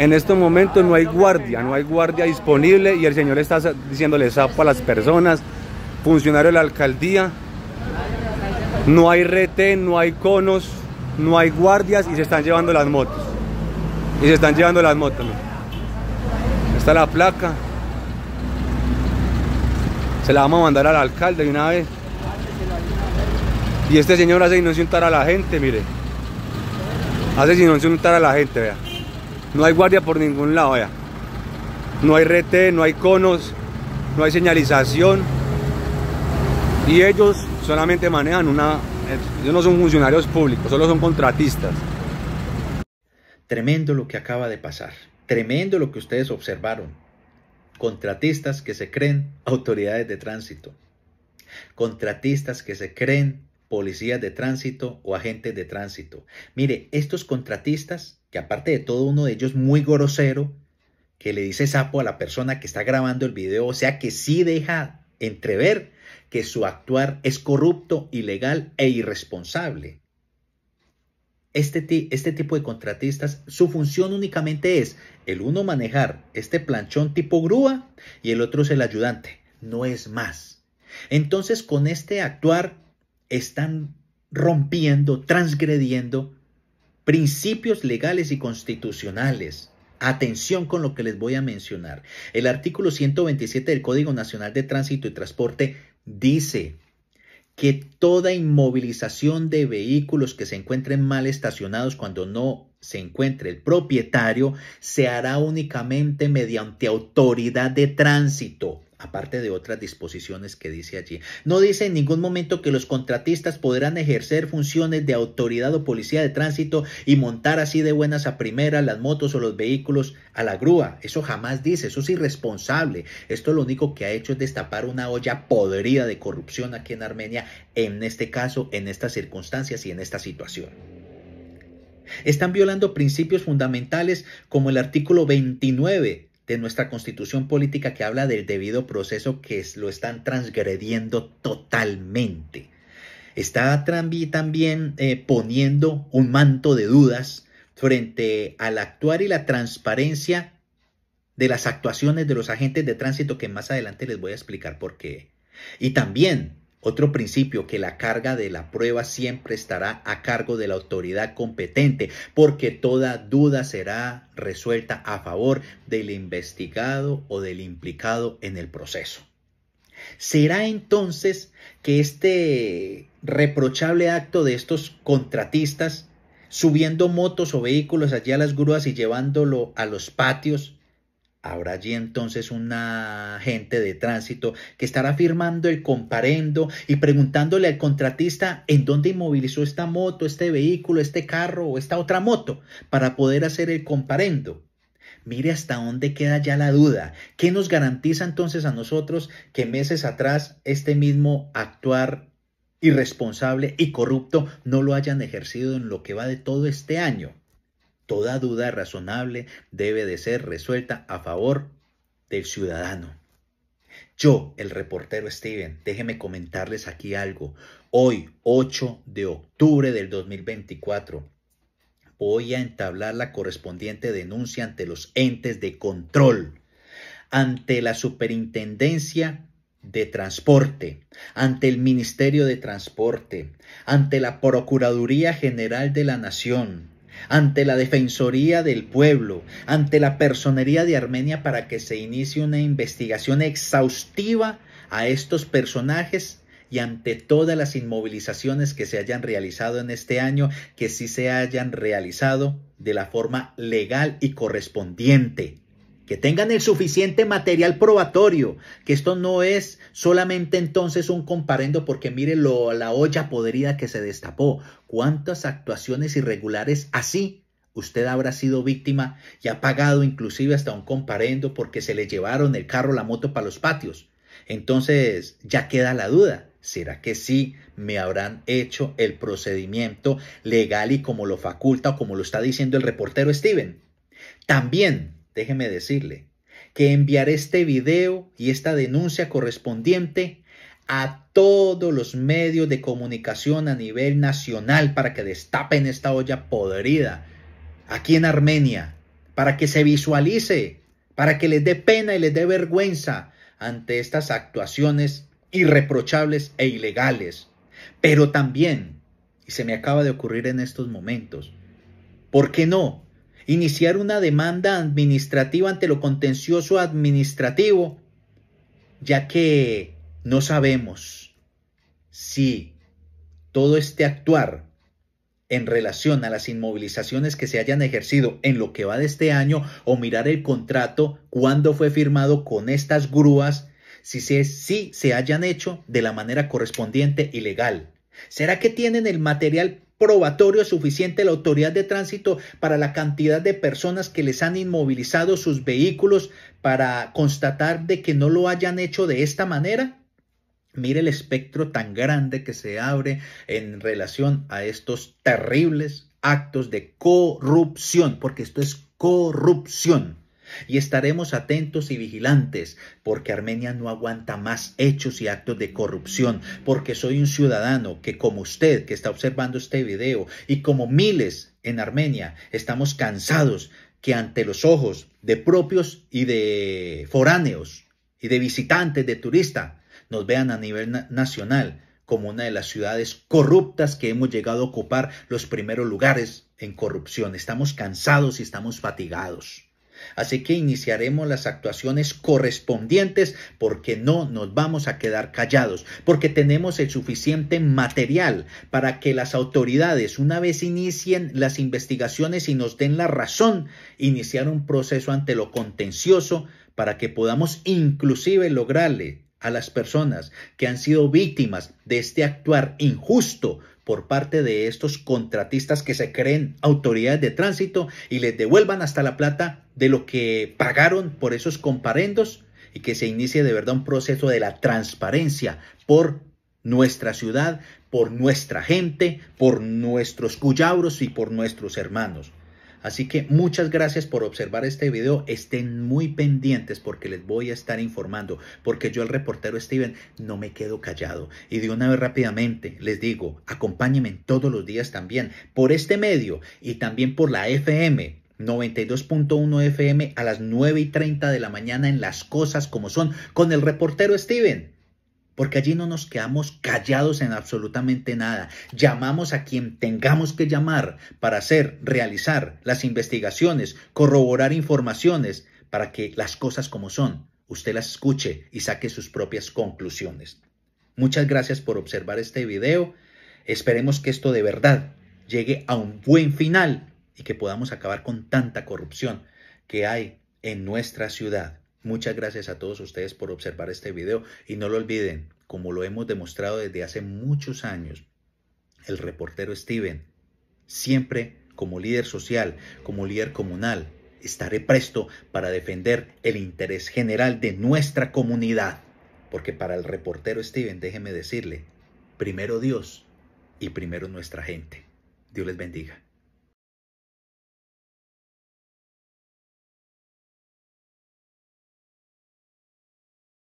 En estos momentos no hay guardia, no hay guardia disponible y el señor está diciéndole sapo a las personas, funcionario de la alcaldía, no hay retén, no hay conos, no hay guardias y se están llevando las motos. Y se están llevando las motos. Está la placa. Se la vamos a mandar al alcalde de una vez. Y este señor hace insultar a la gente, mire. Hace insultar a la gente, vea. No hay guardia por ningún lado, No hay rete, no hay conos, no hay señalización. Y ellos solamente manejan una... Ellos no son funcionarios públicos, solo son contratistas. Tremendo lo que acaba de pasar. Tremendo lo que ustedes observaron. Contratistas que se creen autoridades de tránsito. Contratistas que se creen policías de tránsito o agentes de tránsito. Mire, estos contratistas, que aparte de todo uno de ellos muy grosero, que le dice sapo a la persona que está grabando el video, o sea que sí deja entrever que su actuar es corrupto, ilegal e irresponsable. Este, este, tipo de contratistas, su función únicamente es el uno manejar este planchón tipo grúa y el otro es el ayudante, no es más. Entonces con este actuar están rompiendo, transgrediendo principios legales y constitucionales. Atención con lo que les voy a mencionar. El artículo 127 del Código Nacional de Tránsito y Transporte dice que toda inmovilización de vehículos que se encuentren mal estacionados cuando no se encuentre el propietario se hará únicamente mediante autoridad de tránsito aparte de otras disposiciones que dice allí. No dice en ningún momento que los contratistas podrán ejercer funciones de autoridad o policía de tránsito y montar así de buenas a primera las motos o los vehículos a la grúa. Eso jamás dice, eso es irresponsable. Esto lo único que ha hecho es destapar una olla podrida de corrupción aquí en Armenia, en este caso, en estas circunstancias y en esta situación. Están violando principios fundamentales como el artículo 29 de nuestra constitución política que habla del debido proceso que lo están transgrediendo totalmente. Está también eh, poniendo un manto de dudas frente al actuar y la transparencia de las actuaciones de los agentes de tránsito que más adelante les voy a explicar por qué. Y también otro principio, que la carga de la prueba siempre estará a cargo de la autoridad competente, porque toda duda será resuelta a favor del investigado o del implicado en el proceso. Será entonces que este reprochable acto de estos contratistas, subiendo motos o vehículos allá a las grúas y llevándolo a los patios, Habrá allí entonces una gente de tránsito que estará firmando el comparendo y preguntándole al contratista en dónde inmovilizó esta moto, este vehículo, este carro o esta otra moto para poder hacer el comparendo. Mire hasta dónde queda ya la duda. ¿Qué nos garantiza entonces a nosotros que meses atrás este mismo actuar irresponsable y corrupto no lo hayan ejercido en lo que va de todo este año? Toda duda razonable debe de ser resuelta a favor del ciudadano. Yo, el reportero Steven, déjeme comentarles aquí algo. Hoy, 8 de octubre del 2024, voy a entablar la correspondiente denuncia ante los entes de control, ante la Superintendencia de Transporte, ante el Ministerio de Transporte, ante la Procuraduría General de la Nación, ante la Defensoría del Pueblo, ante la Personería de Armenia para que se inicie una investigación exhaustiva a estos personajes y ante todas las inmovilizaciones que se hayan realizado en este año, que sí se hayan realizado de la forma legal y correspondiente que tengan el suficiente material probatorio, que esto no es solamente entonces un comparendo porque mire lo, la olla podrida que se destapó, cuántas actuaciones irregulares así usted habrá sido víctima y ha pagado inclusive hasta un comparendo porque se le llevaron el carro, la moto para los patios. Entonces ya queda la duda, ¿será que sí me habrán hecho el procedimiento legal y como lo faculta o como lo está diciendo el reportero Steven? También déjeme decirle que enviaré este video y esta denuncia correspondiente a todos los medios de comunicación a nivel nacional para que destapen esta olla podrida aquí en Armenia, para que se visualice, para que les dé pena y les dé vergüenza ante estas actuaciones irreprochables e ilegales. Pero también, y se me acaba de ocurrir en estos momentos, ¿por qué no? iniciar una demanda administrativa ante lo contencioso administrativo, ya que no sabemos si todo este actuar en relación a las inmovilizaciones que se hayan ejercido en lo que va de este año o mirar el contrato cuando fue firmado con estas grúas, si se, si se hayan hecho de la manera correspondiente y legal. ¿Será que tienen el material probatorio suficiente la autoridad de tránsito para la cantidad de personas que les han inmovilizado sus vehículos para constatar de que no lo hayan hecho de esta manera? Mire el espectro tan grande que se abre en relación a estos terribles actos de corrupción, porque esto es corrupción y estaremos atentos y vigilantes, porque Armenia no aguanta más hechos y actos de corrupción, porque soy un ciudadano que como usted que está observando este video y como miles en Armenia estamos cansados que ante los ojos de propios y de foráneos y de visitantes, de turistas, nos vean a nivel nacional como una de las ciudades corruptas que hemos llegado a ocupar los primeros lugares en corrupción. Estamos cansados y estamos fatigados. Así que iniciaremos las actuaciones correspondientes porque no nos vamos a quedar callados, porque tenemos el suficiente material para que las autoridades, una vez inicien las investigaciones y nos den la razón, iniciar un proceso ante lo contencioso para que podamos inclusive lograrle a las personas que han sido víctimas de este actuar injusto por parte de estos contratistas que se creen autoridades de tránsito y les devuelvan hasta la plata de lo que pagaron por esos comparendos y que se inicie de verdad un proceso de la transparencia por nuestra ciudad, por nuestra gente, por nuestros cuyabros y por nuestros hermanos. Así que muchas gracias por observar este video. Estén muy pendientes porque les voy a estar informando. Porque yo, el reportero Steven, no me quedo callado. Y de una vez rápidamente les digo, acompáñenme todos los días también por este medio y también por la FM. 92.1 FM a las 9 y 30 de la mañana en Las Cosas como son con el reportero Steven porque allí no nos quedamos callados en absolutamente nada. Llamamos a quien tengamos que llamar para hacer, realizar las investigaciones, corroborar informaciones, para que las cosas como son, usted las escuche y saque sus propias conclusiones. Muchas gracias por observar este video. Esperemos que esto de verdad llegue a un buen final y que podamos acabar con tanta corrupción que hay en nuestra ciudad. Muchas gracias a todos ustedes por observar este video y no lo olviden, como lo hemos demostrado desde hace muchos años, el reportero Steven, siempre como líder social, como líder comunal, estaré presto para defender el interés general de nuestra comunidad. Porque para el reportero Steven, déjeme decirle, primero Dios y primero nuestra gente. Dios les bendiga.